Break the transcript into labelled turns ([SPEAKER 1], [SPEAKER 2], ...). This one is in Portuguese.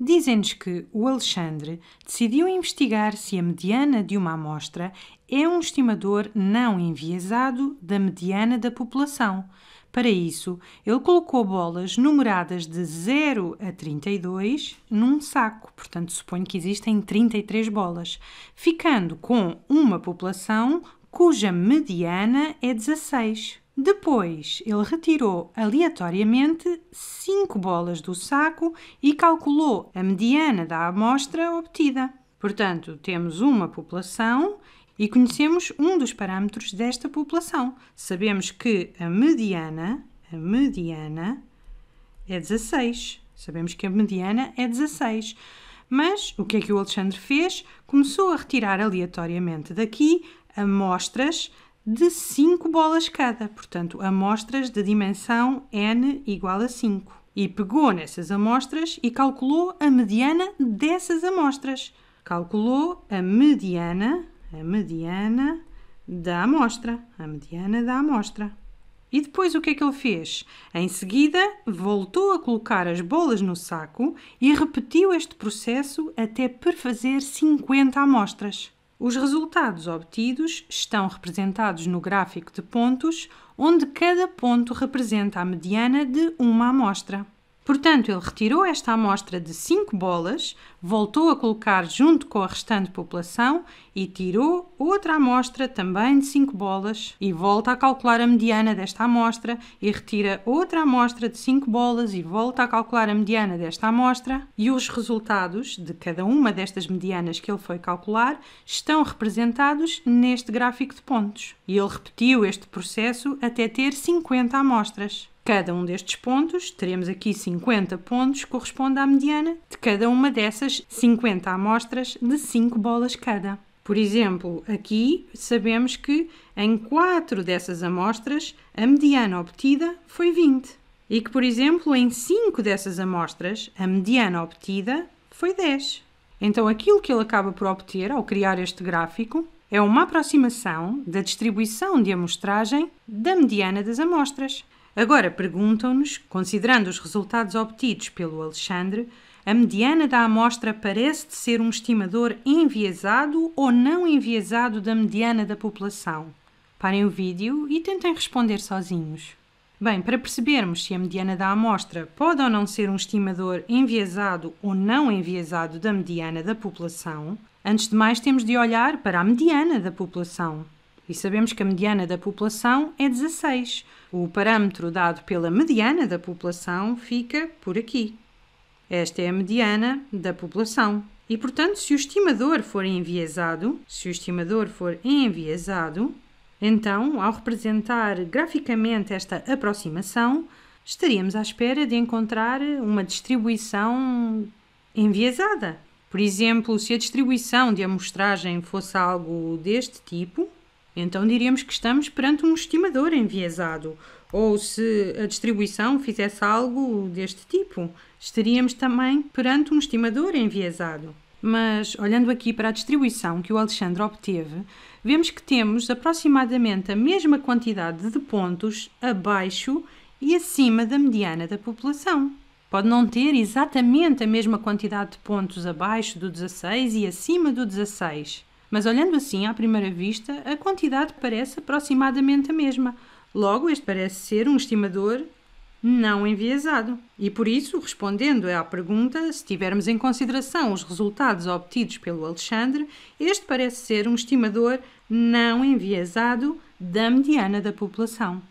[SPEAKER 1] dizem-nos que o Alexandre decidiu investigar se a mediana de uma amostra é um estimador não enviesado da mediana da população. Para isso, ele colocou bolas numeradas de 0 a 32 num saco, portanto, suponho que existem 33 bolas, ficando com uma população cuja mediana é 16. Depois, ele retirou aleatoriamente cinco bolas do saco e calculou a mediana da amostra obtida. Portanto, temos uma população e conhecemos um dos parâmetros desta população. Sabemos que a mediana, a mediana é 16. Sabemos que a mediana é 16. Mas o que é que o Alexandre fez? Começou a retirar aleatoriamente daqui amostras de 5 bolas cada, portanto, amostras de dimensão n igual a 5. E pegou nessas amostras e calculou a mediana dessas amostras. Calculou a mediana, a mediana da amostra, a mediana da amostra. E depois o que é que ele fez? Em seguida, voltou a colocar as bolas no saco e repetiu este processo até perfazer 50 amostras. Os resultados obtidos estão representados no gráfico de pontos, onde cada ponto representa a mediana de uma amostra. Portanto, ele retirou esta amostra de 5 bolas, voltou a colocar junto com a restante população e tirou outra amostra também de 5 bolas e volta a calcular a mediana desta amostra e retira outra amostra de 5 bolas e volta a calcular a mediana desta amostra e os resultados de cada uma destas medianas que ele foi calcular estão representados neste gráfico de pontos. E ele repetiu este processo até ter 50 amostras. Cada um destes pontos, teremos aqui 50 pontos, corresponde à mediana de cada uma dessas 50 amostras de 5 bolas cada. Por exemplo, aqui sabemos que em 4 dessas amostras a mediana obtida foi 20. E que, por exemplo, em 5 dessas amostras a mediana obtida foi 10. Então, aquilo que ele acaba por obter ao criar este gráfico é uma aproximação da distribuição de amostragem da mediana das amostras. Agora perguntam-nos, considerando os resultados obtidos pelo Alexandre, a mediana da amostra parece ser um estimador enviesado ou não enviesado da mediana da população. Parem o vídeo e tentem responder sozinhos. Bem, para percebermos se a mediana da amostra pode ou não ser um estimador enviesado ou não enviesado da mediana da população, antes de mais temos de olhar para a mediana da população. E sabemos que a mediana da população é 16. O parâmetro dado pela mediana da população fica por aqui. Esta é a mediana da população. E, portanto, se o estimador for enviesado, se o estimador for enviesado, então, ao representar graficamente esta aproximação, estaríamos à espera de encontrar uma distribuição enviesada. Por exemplo, se a distribuição de amostragem fosse algo deste tipo, então diríamos que estamos perante um estimador enviesado. Ou se a distribuição fizesse algo deste tipo, estaríamos também perante um estimador enviesado. Mas olhando aqui para a distribuição que o Alexandre obteve, vemos que temos aproximadamente a mesma quantidade de pontos abaixo e acima da mediana da população. Pode não ter exatamente a mesma quantidade de pontos abaixo do 16 e acima do 16, mas olhando assim à primeira vista, a quantidade parece aproximadamente a mesma. Logo, este parece ser um estimador não enviesado. E por isso, respondendo à pergunta, se tivermos em consideração os resultados obtidos pelo Alexandre, este parece ser um estimador não enviesado da mediana da população.